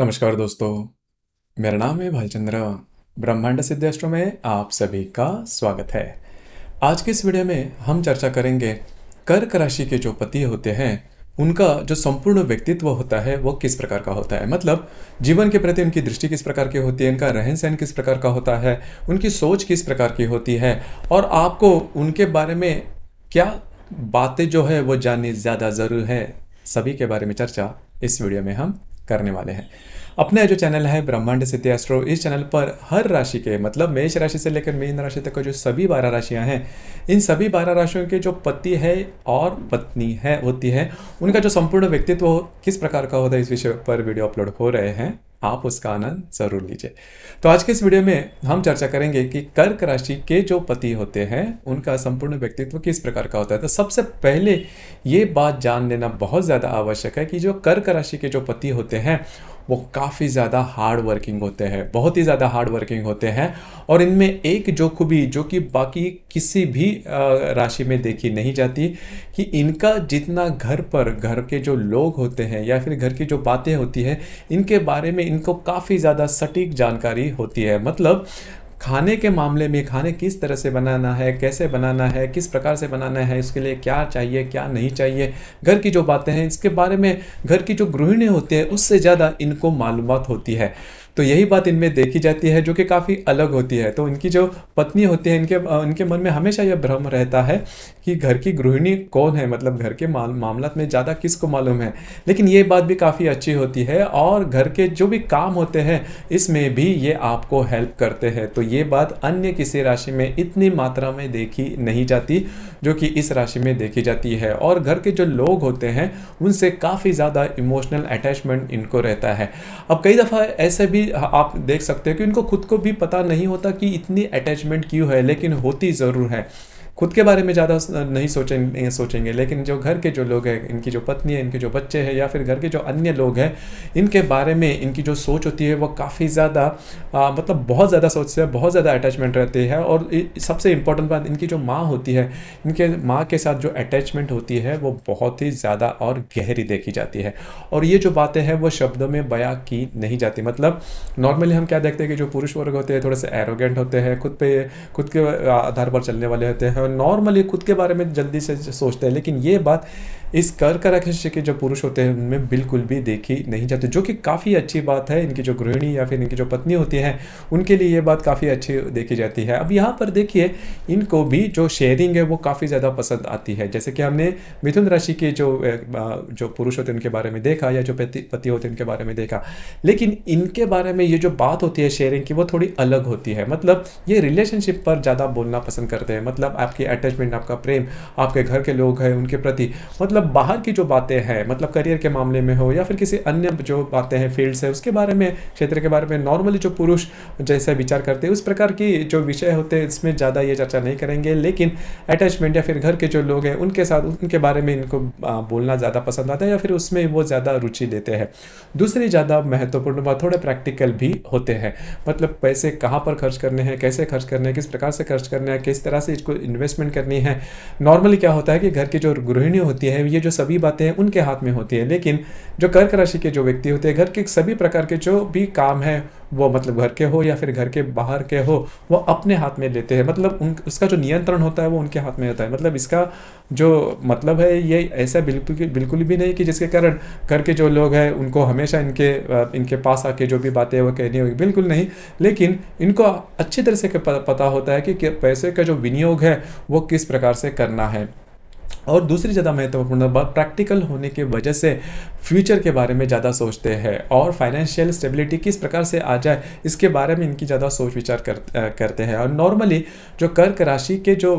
नमस्कार दोस्तों मेरा नाम है भालचंद्र ब्रह्मांड सिद्ध अष्टों में आप सभी का स्वागत है आज के इस वीडियो में हम चर्चा करेंगे कर्क राशि के जो पति होते हैं उनका जो संपूर्ण व्यक्तित्व होता है वो किस प्रकार का होता है मतलब जीवन के प्रति उनकी दृष्टि किस प्रकार की होती है उनका रहन सहन किस प्रकार का होता है उनकी सोच किस प्रकार की होती है और आपको उनके बारे में क्या बातें जो है वो जाननी ज़्यादा ज़रूर है सभी के बारे में चर्चा इस वीडियो में हम करने वाले हैं अपना जो चैनल है ब्रह्मांड सिद्धि एस्ट्रो इस चैनल पर हर राशि के मतलब मेष राशि से लेकर मीन राशि तक का जो सभी बारह राशियां हैं इन सभी बारह राशियों के जो पति है और पत्नी है होती है उनका जो संपूर्ण व्यक्तित्व किस प्रकार का होता है इस विषय पर वीडियो अपलोड हो रहे हैं आप उसका आनंद ज़रूर लीजिए तो आज के इस वीडियो में हम चर्चा करेंगे कि कर्क राशि के जो पति होते हैं उनका संपूर्ण व्यक्तित्व किस प्रकार का होता है तो सबसे पहले ये बात जान लेना बहुत ज़्यादा आवश्यक है कि जो कर्क राशि के जो पति होते हैं वो काफ़ी ज़्यादा हार्ड वर्किंग होते हैं बहुत ही ज़्यादा हार्ड वर्किंग होते हैं और इनमें एक जो खूबी जो कि बाकी किसी भी राशि में देखी नहीं जाती कि इनका जितना घर पर घर के जो लोग होते हैं या फिर घर की जो बातें होती हैं इनके बारे में इनको काफ़ी ज़्यादा सटीक जानकारी होती है मतलब खाने के मामले में खाने किस तरह से बनाना है कैसे बनाना है किस प्रकार से बनाना है इसके लिए क्या चाहिए क्या नहीं चाहिए घर की जो बातें हैं इसके बारे में घर की जो गृहिणी होती है उससे ज़्यादा इनको मालूम होती है तो यही बात इनमें देखी जाती है जो कि काफ़ी अलग होती है तो इनकी जो पत्नी होती है इनके इनके मन में हमेशा यह भ्रम रहता है कि घर की गृहिणी कौन है मतलब घर के मामला में ज़्यादा किसको मालूम है लेकिन ये बात भी काफ़ी अच्छी होती है और घर के जो भी काम होते हैं इसमें भी ये आपको हेल्प करते हैं तो ये बात अन्य किसी राशि में इतनी मात्रा में देखी नहीं जाती जो कि इस राशि में देखी जाती है और घर के जो लोग होते हैं उनसे काफ़ी ज़्यादा इमोशनल अटैचमेंट इनको रहता है अब कई दफ़ा ऐसे भी आप देख सकते हो कि उनको खुद को भी पता नहीं होता कि इतनी अटैचमेंट क्यों है लेकिन होती ज़रूर है खुद के बारे में ज़्यादा नहीं सोचेंगे सोचेंगे लेकिन जो घर के जो लोग हैं इनकी जो पत्नी है इनके जो बच्चे हैं या फिर घर के जो अन्य लोग हैं इनके बारे में इनकी जो सोच होती है वो काफ़ी ज़्यादा मतलब बहुत ज़्यादा सोचते हैं बहुत ज़्यादा अटैचमेंट रहती है और सबसे इंपॉर्टेंट बात इनकी जो माँ होती है इनके माँ के साथ जो अटैचमेंट होती है वो बहुत ही ज़्यादा और गहरी देखी जाती है और ये जो बातें हैं वो शब्दों में बया की नहीं जाती मतलब नॉर्मली हम क्या देखते हैं कि जो पुरुष वर्ग होते हैं थोड़े से एरोगेंट होते हैं खुद पे खुद के आधार पर चलने वाले होते हैं नॉर्मली खुद के बारे में जल्दी से सोचते हैं लेकिन ये बात इस कर का के जो पुरुष होते हैं उनमें बिल्कुल भी देखी नहीं जाती जो कि काफ़ी अच्छी बात है इनकी जो गृहिणी या फिर इनकी जो पत्नी होती है उनके लिए ये बात काफ़ी अच्छी देखी जाती है अब यहाँ पर देखिए इनको भी जो शेयरिंग है वो काफ़ी ज़्यादा पसंद आती है जैसे कि हमने मिथुन राशि के जो जो पुरुष होते हैं उनके बारे में देखा या जो पति पति होते हैं उनके बारे में देखा लेकिन इनके बारे में ये जो बात होती है शेयरिंग की वो थोड़ी अलग होती है मतलब ये रिलेशनशिप पर ज़्यादा बोलना पसंद करते हैं मतलब आपकी अटैचमेंट आपका प्रेम आपके घर के लोग हैं उनके प्रति मतलब मतलब बाहर की जो बातें हैं मतलब करियर के मामले में हो या फिर किसी अन्य जो बातें हैं फील्ड्स है उसके बारे में क्षेत्र के बारे में नॉर्मली जो पुरुष जैसे विचार करते हैं उस प्रकार की जो विषय होते हैं इसमें ज़्यादा ये चर्चा नहीं करेंगे लेकिन अटैचमेंट या फिर घर के जो लोग हैं उनके साथ उनके बारे में इनको बोलना ज़्यादा पसंद आता है या फिर उसमें वो ज़्यादा रुचि लेते हैं दूसरी ज़्यादा महत्वपूर्ण बात थोड़े प्रैक्टिकल भी होते हैं मतलब पैसे कहाँ पर खर्च करने हैं कैसे खर्च करने हैं किस प्रकार से खर्च करने हैं किस तरह से इसको इन्वेस्टमेंट करनी है नॉर्मली क्या होता है कि घर की जो गृहिणी होती है ये जो सभी बातें हैं उनके हाथ में होती है लेकिन जो कर्क राशि के जो व्यक्ति होते हैं घर के सभी प्रकार के जो भी काम है वो मतलब घर के हो या फिर घर के बाहर के हो वो अपने हाथ में लेते हैं मतलब उन उसका जो नियंत्रण होता है वो उनके हाथ में होता है मतलब इसका जो मतलब है ये ऐसा बिल्कुल बिल्कुल भी नहीं कि जिसके कारण घर के जो लोग हैं उनको हमेशा इनके इनके पास आके जो भी बातें वो कहनी होगी बिल्कुल नहीं लेकिन इनको अच्छी तरह से पता होता है कि पैसे का जो विनियोग है वो किस प्रकार से करना है और दूसरी ज़्यादा महत्वपूर्ण बात प्रैक्टिकल होने के वजह से फ्यूचर के बारे में ज़्यादा सोचते हैं और फाइनेंशियल स्टेबिलिटी किस प्रकार से आ जाए इसके बारे में इनकी ज़्यादा सोच विचार कर, करते हैं और नॉर्मली जो कर्क राशि के जो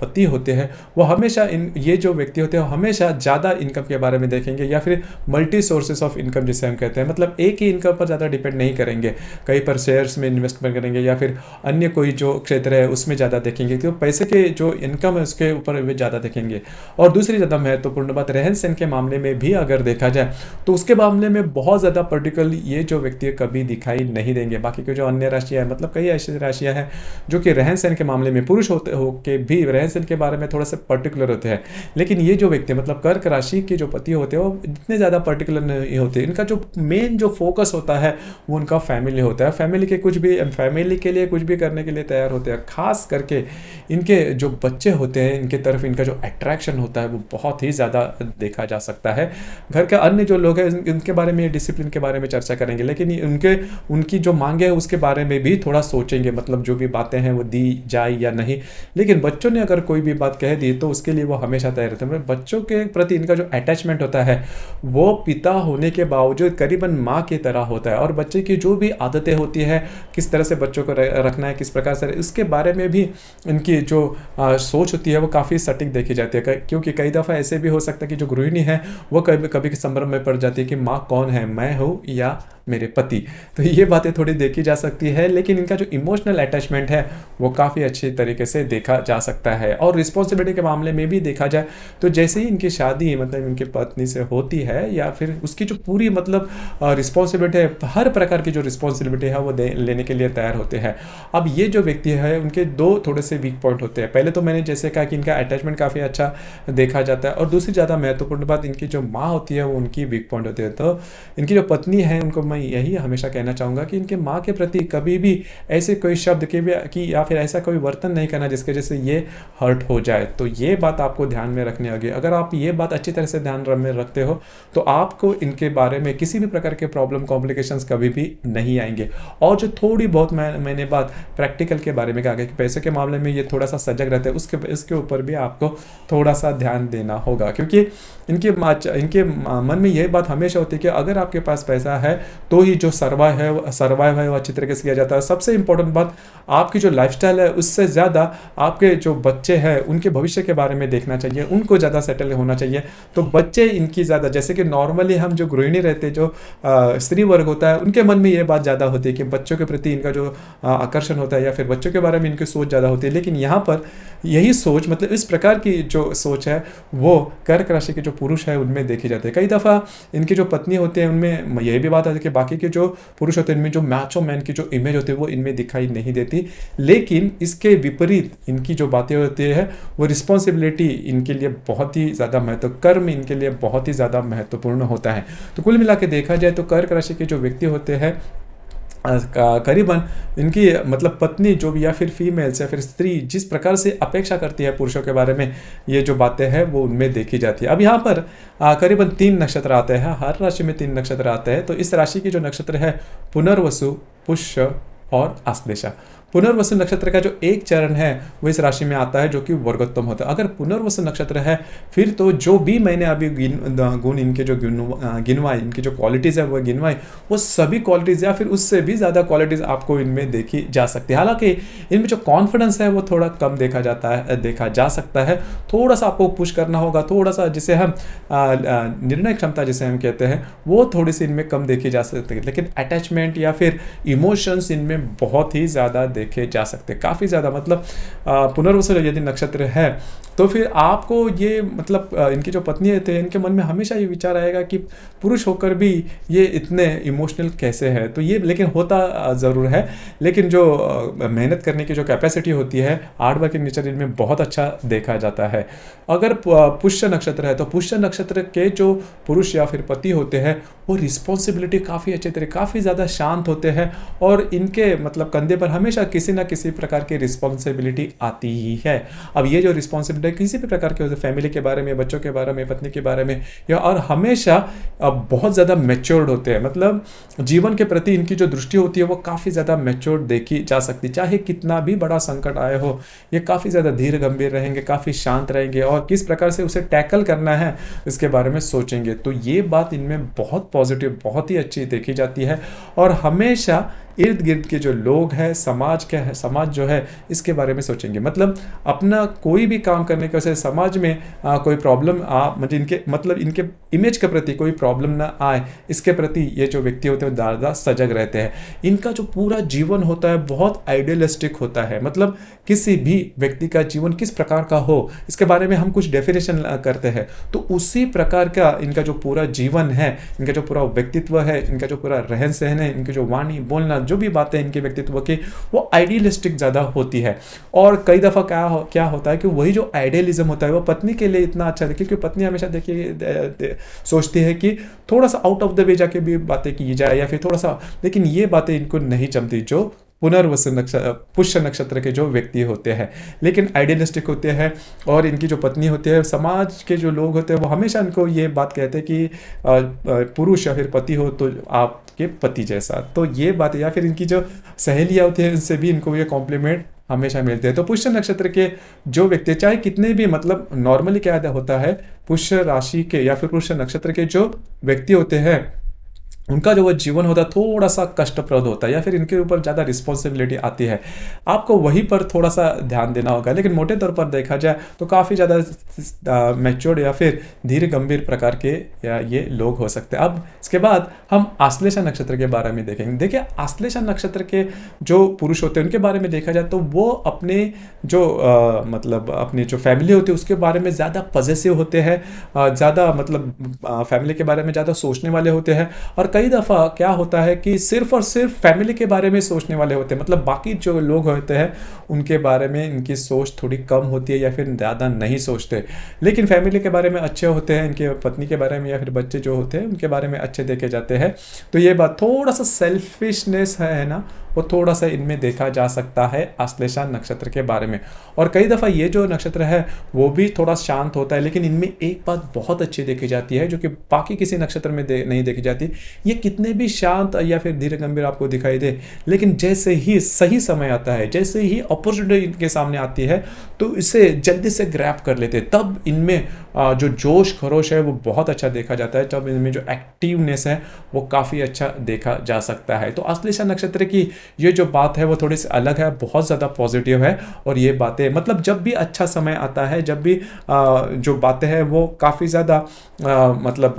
पति होते हैं वो हमेशा इन ये जो व्यक्ति होते हैं हमेशा ज़्यादा इनकम के बारे में देखेंगे या फिर मल्टी सोर्सेज ऑफ इनकम जिसे हम कहते हैं मतलब एक ही इनकम पर ज़्यादा डिपेंड नहीं करेंगे कहीं पर शेयर्स में इन्वेस्टमेंट करेंगे या फिर अन्य कोई जो क्षेत्र है उसमें ज़्यादा देखेंगे क्योंकि पैसे के जो इनकम है उसके ऊपर वे ज़्यादा देखेंगे और दूसरी ज़्यादा महत्वपूर्ण बात रहन सहन के मामले में भी अगर देखा जाए तो उसके मामले में बहुत ज़्यादा पर्टिकुलर ये जो व्यक्ति कभी दिखाई नहीं देंगे बाकी के जो अन्य राशियाँ हैं मतलब कई ऐसी राशियाँ हैं जो कि रहन सहन के मामले में पुरुष होते हो के भी रहन सहन के बारे में थोड़ा सा पर्टिकुलर होते हैं लेकिन ये जो व्यक्ति मतलब कर्क राशि के जो पति होते हैं वो इतने ज़्यादा पर्टिकुलर नहीं होते इनका जो मेन जो फोकस होता है वो उनका फैमिली होता है फैमिली के कुछ भी फैमिली के लिए कुछ भी करने के लिए तैयार होते हैं खास करके इनके जो बच्चे होते हैं इनके तरफ इनका जो अट्रैक्शन डिस्ट्रैक्शन होता है वो बहुत ही ज़्यादा देखा जा सकता है घर के अन्य जो लोग हैं उनके बारे में डिसिप्लिन के बारे में चर्चा करेंगे लेकिन उनके उनकी जो मांगे हैं उसके बारे में भी थोड़ा सोचेंगे मतलब जो भी बातें हैं वो दी जाए या नहीं लेकिन बच्चों ने अगर कोई भी बात कह दी तो उसके लिए वो हमेशा तय रहते हैं मतलब बच्चों के प्रति इनका जो अटैचमेंट होता है वो पिता होने के बावजूद करीबन माँ की तरह होता है और बच्चे की जो भी आदतें होती है किस तरह से बच्चों को रखना है किस प्रकार से उसके बारे में भी इनकी जो आ, सोच होती है वो काफ़ी सटीक देखी जाती है क्योंकि कई दफ़ा ऐसे भी हो सकता है कि जो गृहिणी है वो कभी कभी संभ्रम में पड़ जाती है कि माँ कौन है मैं हूँ या मेरे पति तो ये बातें थोड़ी देखी जा सकती है लेकिन इनका जो इमोशनल अटैचमेंट है वो काफ़ी अच्छे तरीके से देखा जा सकता है और रिस्पॉन्सिबिलिटी के मामले में भी देखा जाए तो जैसे ही इनकी शादी मतलब इनकी पत्नी से होती है या फिर उसकी जो पूरी मतलब रिस्पॉन्सिबिलिटी है हर प्रकार की जो रिस्पॉन्सिबिलिटी है वो लेने के लिए तैयार होते हैं अब ये जो व्यक्ति है उनके दो थोड़े से वीक पॉइंट होते हैं पहले तो मैंने जैसे कहा कि इनका अटैचमेंट काफ़ी अच्छा देखा जाता है और दूसरी ज़्यादा महत्वपूर्ण बात इनकी जो माँ होती है वो उनकी वीक पॉइंट होती है तो इनकी जो पत्नी है उनको मैं यही हमेशा कहना चाहूँगा कि इनके माँ के प्रति कभी भी ऐसे कोई शब्द के भी कि या फिर ऐसा कोई वर्तन नहीं करना जिसके वजह से ये हर्ट हो जाए तो ये बात आपको ध्यान में रखने होगी अगर आप ये बात अच्छी तरह से ध्यान में रखते हो तो आपको इनके बारे में किसी भी प्रकार के प्रॉब्लम कॉम्प्लिकेशन कभी भी नहीं आएंगे और जो थोड़ी बहुत मैं मैंने बात प्रैक्टिकल के बारे में कहा गया कि पैसे के मामले में ये थोड़ा सा सजग रहते हैं उसके इसके ऊपर भी आपको थोड़ा सा ध्यान देना होगा क्योंकि इनके इनके मन में यह बात हमेशा होती है कि अगर आपके पास पैसा है तो ही जो सर्वाइव है सर्वाइव है वह अच्छी तरीके से किया जाता है सबसे इंपॉर्टेंट बात आपकी जो लाइफ है उससे ज़्यादा आपके जो बच्चे हैं उनके भविष्य के बारे में देखना चाहिए उनको ज़्यादा सेटल होना चाहिए तो बच्चे इनकी ज़्यादा जैसे कि नॉर्मली हम जो गृहिणी रहते जो स्त्री वर्ग होता है उनके मन में ये बात ज़्यादा होती है कि बच्चों के प्रति इनका जो आकर्षण होता है या फिर बच्चों के बारे में इनकी सोच ज़्यादा होती है लेकिन यहाँ पर यही सोच मतलब इस प्रकार की जो सोच है वो कर्क राशि के जो पुरुष है उनमें देखी जाती है कई दफ़ा इनकी जो पत्नी होती है उनमें यह भी बात आती है कि बाकी के जो पुरुष होते हैं इनमें जो मैचो मैन की जो इमेज होती है वो इनमें दिखाई नहीं देती लेकिन इसके विपरीत इनकी जो बातें होती है वो रिस्पॉन्सिबिलिटी इनके लिए बहुत ही ज़्यादा महत्व कर्म इनके लिए बहुत ही ज़्यादा महत्वपूर्ण होता है तो कुल मिला देखा जाए तो कर्क राशि के जो व्यक्ति होते हैं करीबन इनकी मतलब पत्नी जो भी या फिर फीमेल्स या फिर स्त्री जिस प्रकार से अपेक्षा करती है पुरुषों के बारे में ये जो बातें हैं वो उनमें देखी जाती है अब यहाँ पर करीबन तीन नक्षत्र आते हैं हर राशि में तीन नक्षत्र आते हैं तो इस राशि की जो नक्षत्र है पुनर्वसु पुष्य और आश्लेषा पुनर्वसु नक्षत्र का जो एक चरण है वो इस राशि में आता है जो कि वर्गोत्तम होता है अगर पुनर्वसु नक्षत्र है फिर तो जो भी मैंने अभी गुण इनके जो गिनवाए इनकी जो क्वालिटीज़ है वो गिनवाए वो सभी क्वालिटीज़ या फिर उससे भी ज़्यादा क्वालिटीज़ आपको इनमें देखी जा सकती है हालांकि इनमें जो कॉन्फिडेंस है वो थोड़ा कम देखा जाता है देखा जा सकता है थोड़ा सा आपको पुश करना होगा थोड़ा सा जिसे हम निर्णय क्षमता जिसे हम कहते हैं वो थोड़ी सी इनमें कम देखी जा सकती है लेकिन अटैचमेंट या फिर इमोशंस इनमें बहुत ही ज़्यादा देखे जा सकते हैं काफ़ी ज़्यादा मतलब पुनर्वसु यदि नक्षत्र है तो फिर आपको ये मतलब इनकी जो पत्नी थे इनके मन में हमेशा ये विचार आएगा कि पुरुष होकर भी ये इतने इमोशनल कैसे है तो ये लेकिन होता ज़रूर है लेकिन जो मेहनत करने की जो कैपेसिटी होती है आठ बार के नेचर इनमें बहुत अच्छा देखा जाता है अगर पुष्य नक्षत्र है तो पुष्य नक्षत्र के जो पुरुष या फिर पति होते हैं वो रिस्पॉन्सिबिलिटी काफ़ी अच्छे तरह काफ़ी ज़्यादा शांत होते हैं और इनके मतलब कंधे पर हमेशा किसी ना किसी प्रकार की रिस्पॉन्सिबिलिटी आती ही है अब ये जो रिस्पॉन्सिबिलिटी किसी भी प्रकार के होते फैमिली के बारे में बच्चों के बारे में पत्नी के बारे में या और हमेशा बहुत ज़्यादा मेच्योर्ड होते हैं मतलब जीवन के प्रति इनकी जो दृष्टि होती है वो काफ़ी ज़्यादा मेच्योर्ड देखी जा सकती चाहे कितना भी बड़ा संकट आए हो ये काफ़ी ज़्यादा धीर गंभीर रहेंगे काफ़ी शांत रहेंगे और किस प्रकार से उसे टैकल करना है इसके बारे में सोचेंगे तो ये बात इनमें बहुत पॉजिटिव बहुत ही अच्छी देखी जाती है और हमेशा इर्द गिर्द के जो लोग हैं समाज के है समाज जो है इसके बारे में सोचेंगे मतलब अपना कोई भी काम करने के वजह समाज में आ, कोई प्रॉब्लम आ मतलब इनके मतलब इनके इमेज के प्रति कोई प्रॉब्लम ना आए इसके प्रति ये जो व्यक्ति होते हैं ज़्यादा सजग रहते हैं इनका जो पूरा जीवन होता है बहुत आइडियलिस्टिक होता है मतलब किसी भी व्यक्ति का जीवन किस प्रकार का हो इसके बारे में हम कुछ डेफिनेशन करते हैं तो उसी प्रकार का इनका जो पूरा जीवन है इनका जो पूरा व्यक्तित्व है इनका जो पूरा रहन सहन है इनकी जो वाणी बोलना साथ जो भी बातें इनके व्यक्तित्व की वो आइडियलिस्टिक ज़्यादा होती है और कई दफ़ा क्या हो, क्या होता है कि वही जो आइडियलिज्म होता है वो पत्नी के लिए इतना अच्छा है क्योंकि पत्नी हमेशा देखिए सोचती है कि थोड़ा सा आउट ऑफ द वे जाके भी बातें की जाए या फिर थोड़ा सा लेकिन ये बातें इनको नहीं जमती जो पुनर्वस नक्षत्र पुष्य नक्षत्र के जो व्यक्ति होते हैं लेकिन आइडियलिस्टिक होते हैं और इनकी जो पत्नी होती है समाज के जो लोग होते हैं वो हमेशा इनको ये बात कहते हैं कि पुरुष या फिर पति हो तो आपके पति जैसा तो ये बात या फिर इनकी जो सहेलियाँ होती है उनसे भी इनको ये कॉम्प्लीमेंट हमेशा मिलते हैं तो पुष्य नक्षत्र के जो व्यक्ति चाहे कितने भी मतलब नॉर्मली क्या होता है पुष्य राशि के या फिर पुष्य नक्षत्र के जो व्यक्ति होते हैं उनका जो वो जीवन होता है थोड़ा सा कष्टप्रद होता है या फिर इनके ऊपर ज़्यादा रिस्पॉन्सिबिलिटी आती है आपको वहीं पर थोड़ा सा ध्यान देना होगा लेकिन मोटे तौर पर देखा जाए तो काफ़ी ज़्यादा मैच्योर्ड या फिर धीरे गंभीर प्रकार के ये लोग हो सकते हैं अब इसके बाद हम आश्लेषा नक्षत्र के बारे में देखेंगे देखिए आश्लेषा नक्षत्र के जो पुरुष होते हैं उनके बारे में देखा जाए तो वो अपने जो आ, मतलब अपनी जो फैमिली होती है उसके बारे में ज़्यादा पॉजिटिव होते हैं ज़्यादा मतलब फैमिली के बारे में ज़्यादा सोचने वाले होते हैं और कई दफ़ा क्या होता है कि सिर्फ और सिर्फ फैमिली के बारे में सोचने वाले होते हैं मतलब बाकी जो लोग होते हैं उनके बारे में इनकी सोच थोड़ी कम होती है या फिर ज़्यादा नहीं सोचते लेकिन फैमिली के बारे में अच्छे होते हैं इनके पत्नी के बारे में या फिर बच्चे जो होते हैं उनके बारे में अच्छे देखे जाते हैं तो ये बात थोड़ा सा सेल्फिशनेस है ना वो थोड़ा सा इनमें देखा जा सकता है आश्लेषा नक्षत्र के बारे में और कई दफ़ा ये जो नक्षत्र है वो भी थोड़ा शांत होता है लेकिन इनमें एक बात बहुत अच्छी देखी जाती है जो कि बाकी किसी नक्षत्र में दे, नहीं देखी जाती ये कितने भी शांत या फिर धीरे गंभीर आपको दिखाई दे लेकिन जैसे ही सही समय आता है जैसे ही अपॉर्चुनिटी इनके सामने आती है तो इसे जल्दी से ग्रैप कर लेते तब इनमें जो जोश खरोश है वो बहुत अच्छा देखा जाता है जब इनमें जो एक्टिवनेस है वो काफ़ी अच्छा देखा जा सकता है तो अश्लेषा नक्षत्र की ये जो बात है वो थोड़ी सी अलग है बहुत ज़्यादा पॉजिटिव है और ये बातें मतलब जब भी अच्छा समय आता है जब भी जो बातें हैं वो काफ़ी ज़्यादा मतलब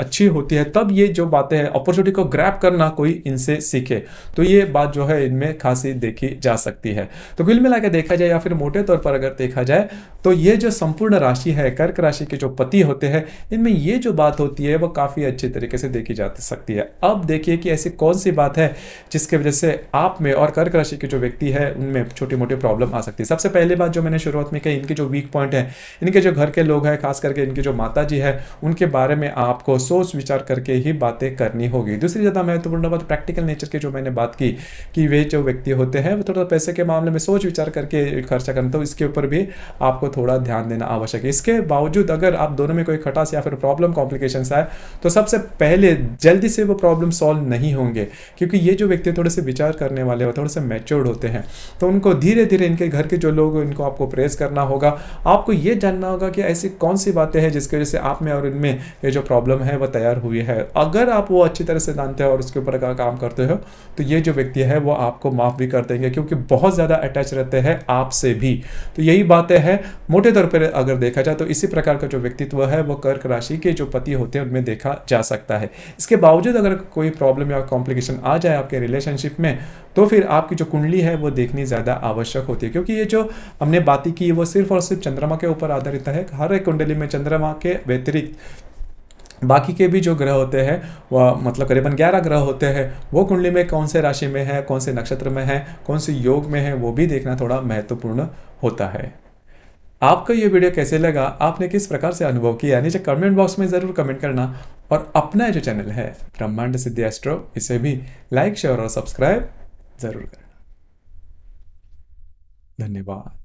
अच्छी होती है तब ये जो बातें हैं अपॉर्चुनिटी को ग्रैप करना कोई इनसे सीखे तो ये बात जो है इनमें खासी देखी जा सकती है तो कुल मिला के देखा जाए या फिर मोटे तौर पर अगर देखा जाए तो ये जो संपूर्ण राशि है कर्क राशि के जो पति होते हैं इनमें ये जो बात होती है वो काफ़ी अच्छे तरीके से देखी जा सकती है अब देखिए कि ऐसी कौन सी बात है जिसके वजह से आप में और कर्क राशि के जो व्यक्ति है उनमें छोटी मोटी प्रॉब्लम आ सकती है सबसे पहली बात जो मैंने शुरुआत में कही इनके जो वीक पॉइंट है इनके जो घर के लोग हैं खास करके इनके जो माता जी है उनके बारे में आपको सोच विचार करके ही बातें करनी होगी दूसरी ज़्यादा महत्वपूर्ण बात प्रैक्टिकल नेचर की जो मैंने बात की कि वे जो व्यक्ति होते हैं वो थोड़ा पैसे के मामले में सोच विचार करके खर्चा करते हो तो इसके ऊपर भी आपको थोड़ा ध्यान देना आवश्यक है इसके बावजूद अगर आप दोनों में कोई खटास या फिर प्रॉब्लम कॉम्प्लिकेशन आए तो सबसे पहले जल्दी से वो प्रॉब्लम सॉल्व नहीं होंगे क्योंकि ये जो व्यक्ति थोड़े से विचार करने वाले और हैं थोड़े से मेच्योर्ड होते हैं तो उनको धीरे धीरे इनके घर के जो लोग इनको आपको प्रेस करना होगा आपको ये जानना होगा कि ऐसी कौन सी बातें हैं जिसकी वजह से आप में और इनमें ये जो प्रॉब्लम है है वह तैयार हुई है अगर आप वो अच्छी तरह से जानते हो और उसके ऊपर का काम करते हो तो ये जो व्यक्ति है वो आपको माफ़ भी कर देंगे क्योंकि बहुत ज़्यादा अटैच रहते हैं आपसे भी तो यही बातें हैं मोटे तौर पर अगर देखा जाए तो इसी प्रकार का जो व्यक्तित्व है वो कर्क राशि के जो पति होते हैं उनमें देखा जा सकता है इसके बावजूद अगर कोई प्रॉब्लम या कॉम्प्लिकेशन आ जाए आपके रिलेशनशिप में तो फिर आपकी जो कुंडली है वो देखनी ज़्यादा आवश्यक होती है क्योंकि ये जो हमने बात की वो सिर्फ और सिर्फ चंद्रमा के ऊपर आधारित है हर एक कुंडली में चंद्रमा के व्यतिरिक्त बाकी के भी जो ग्रह होते हैं वह मतलब करीबन ग्यारह ग्रह होते हैं वो कुंडली में कौन से राशि में है कौन से नक्षत्र में है कौन से योग में है वो भी देखना थोड़ा महत्वपूर्ण होता है आपको ये वीडियो कैसे लगा आपने किस प्रकार से अनुभव किया नीचे कमेंट बॉक्स में ज़रूर कमेंट करना और अपना जो चैनल है ब्रह्मांड सिद्धि एस्ट्रो इसे भी लाइक शेयर और सब्सक्राइब ज़रूर करना धन्यवाद